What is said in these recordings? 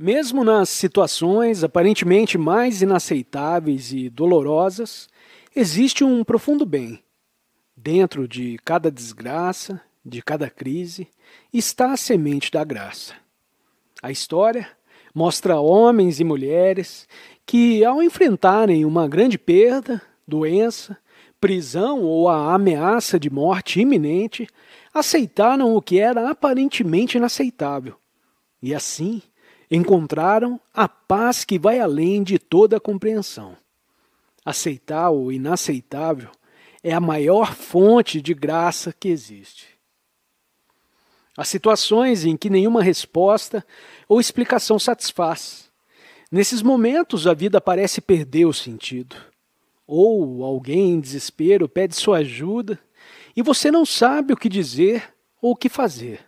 Mesmo nas situações aparentemente mais inaceitáveis e dolorosas, existe um profundo bem. Dentro de cada desgraça, de cada crise, está a semente da graça. A história mostra homens e mulheres que, ao enfrentarem uma grande perda, doença, prisão ou a ameaça de morte iminente, aceitaram o que era aparentemente inaceitável. E assim, encontraram a paz que vai além de toda compreensão. Aceitar o inaceitável é a maior fonte de graça que existe. Há situações em que nenhuma resposta ou explicação satisfaz. Nesses momentos, a vida parece perder o sentido. Ou alguém em desespero pede sua ajuda e você não sabe o que dizer ou o que fazer.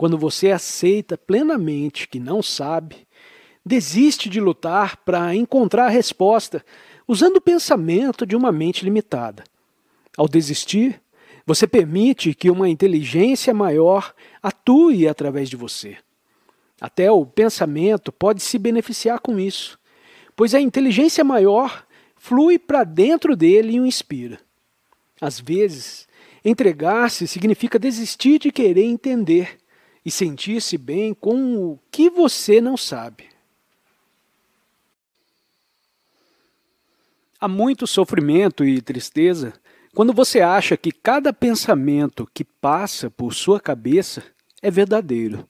Quando você aceita plenamente que não sabe, desiste de lutar para encontrar a resposta, usando o pensamento de uma mente limitada. Ao desistir, você permite que uma inteligência maior atue através de você. Até o pensamento pode se beneficiar com isso, pois a inteligência maior flui para dentro dele e o inspira. Às vezes, entregar-se significa desistir de querer entender e sentir-se bem com o que você não sabe. Há muito sofrimento e tristeza quando você acha que cada pensamento que passa por sua cabeça é verdadeiro.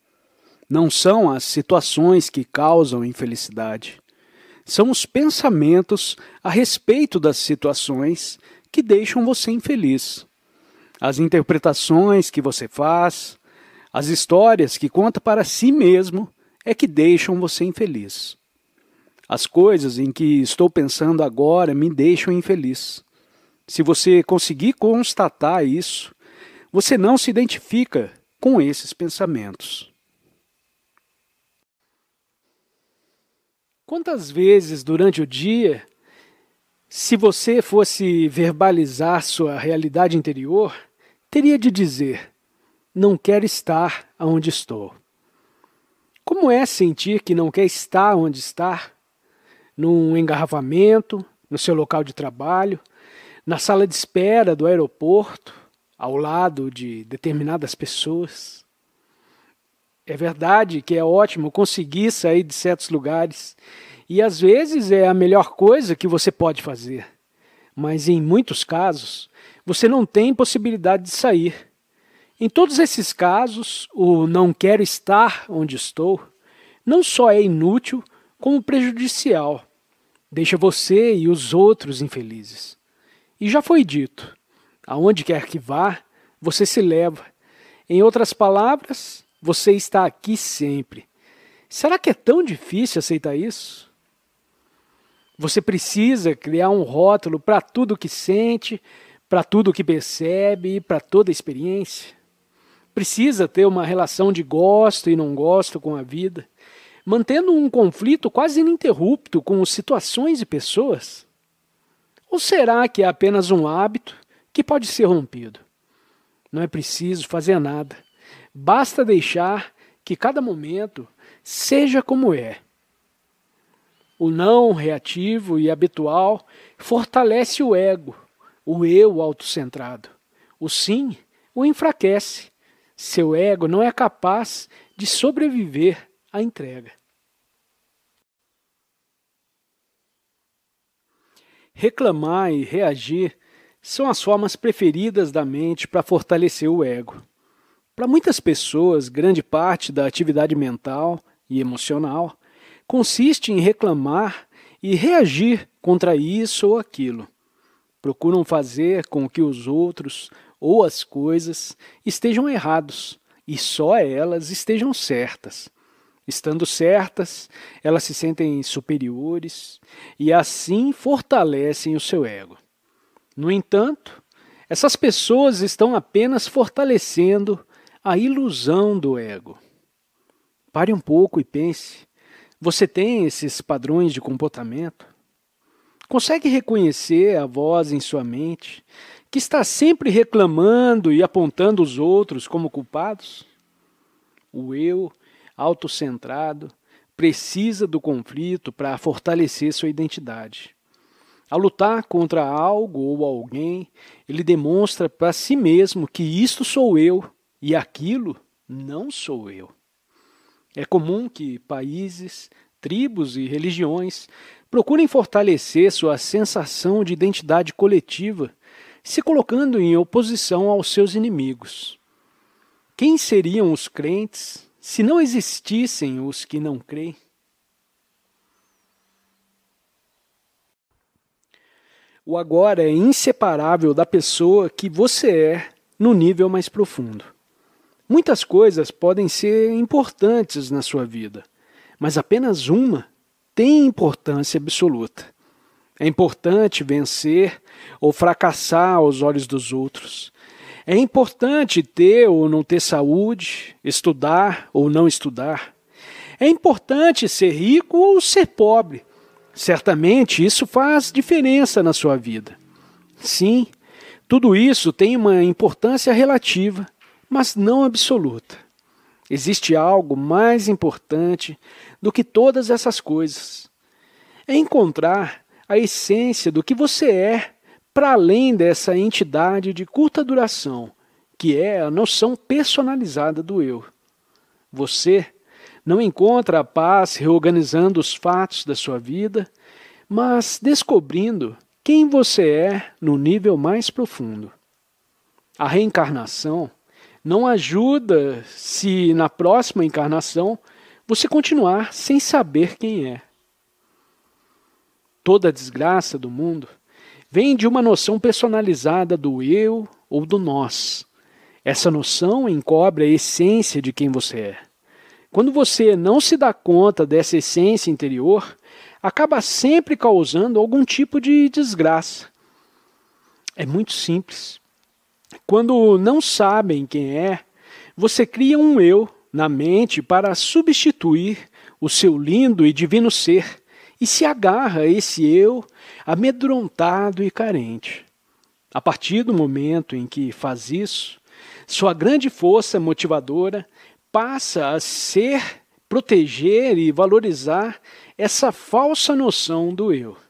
Não são as situações que causam infelicidade. São os pensamentos a respeito das situações que deixam você infeliz. As interpretações que você faz, as histórias que conta para si mesmo é que deixam você infeliz. As coisas em que estou pensando agora me deixam infeliz. Se você conseguir constatar isso, você não se identifica com esses pensamentos. Quantas vezes durante o dia, se você fosse verbalizar sua realidade interior, teria de dizer: não quer estar onde estou. Como é sentir que não quer estar onde está? Num engarrafamento, no seu local de trabalho, na sala de espera do aeroporto, ao lado de determinadas pessoas. É verdade que é ótimo conseguir sair de certos lugares e às vezes é a melhor coisa que você pode fazer, mas em muitos casos você não tem possibilidade de sair em todos esses casos, o não quero estar onde estou não só é inútil, como prejudicial. Deixa você e os outros infelizes. E já foi dito: aonde quer que vá, você se leva. Em outras palavras, você está aqui sempre. Será que é tão difícil aceitar isso? Você precisa criar um rótulo para tudo o que sente, para tudo o que percebe e para toda a experiência? precisa ter uma relação de gosto e não gosto com a vida, mantendo um conflito quase ininterrupto com situações e pessoas? Ou será que é apenas um hábito que pode ser rompido? Não é preciso fazer nada, basta deixar que cada momento seja como é. O não reativo e habitual fortalece o ego, o eu autocentrado. O sim o enfraquece, seu ego não é capaz de sobreviver à entrega. Reclamar e reagir são as formas preferidas da mente para fortalecer o ego. Para muitas pessoas, grande parte da atividade mental e emocional consiste em reclamar e reagir contra isso ou aquilo. Procuram fazer com que os outros ou as coisas estejam errados e só elas estejam certas. Estando certas, elas se sentem superiores e assim fortalecem o seu ego. No entanto, essas pessoas estão apenas fortalecendo a ilusão do ego. Pare um pouco e pense: você tem esses padrões de comportamento? Consegue reconhecer a voz em sua mente que está sempre reclamando e apontando os outros como culpados? O eu, autocentrado, precisa do conflito para fortalecer sua identidade. Ao lutar contra algo ou alguém, ele demonstra para si mesmo que isto sou eu e aquilo não sou eu. É comum que países, tribos e religiões procurem fortalecer sua sensação de identidade coletiva se colocando em oposição aos seus inimigos. Quem seriam os crentes se não existissem os que não creem? O agora é inseparável da pessoa que você é no nível mais profundo. Muitas coisas podem ser importantes na sua vida, mas apenas uma tem importância absoluta. É importante vencer ou fracassar aos olhos dos outros. É importante ter ou não ter saúde, estudar ou não estudar. É importante ser rico ou ser pobre. Certamente isso faz diferença na sua vida. Sim, tudo isso tem uma importância relativa, mas não absoluta. Existe algo mais importante do que todas essas coisas. É encontrar a essência do que você é para além dessa entidade de curta duração, que é a noção personalizada do eu. Você não encontra a paz reorganizando os fatos da sua vida, mas descobrindo quem você é no nível mais profundo. A reencarnação não ajuda se na próxima encarnação você continuar sem saber quem é toda a desgraça do mundo vem de uma noção personalizada do eu ou do nós. Essa noção encobre a essência de quem você é. Quando você não se dá conta dessa essência interior, acaba sempre causando algum tipo de desgraça. É muito simples. Quando não sabem quem é, você cria um eu na mente para substituir o seu lindo e divino ser e se agarra a esse eu amedrontado e carente. A partir do momento em que faz isso, sua grande força motivadora passa a ser proteger e valorizar essa falsa noção do eu.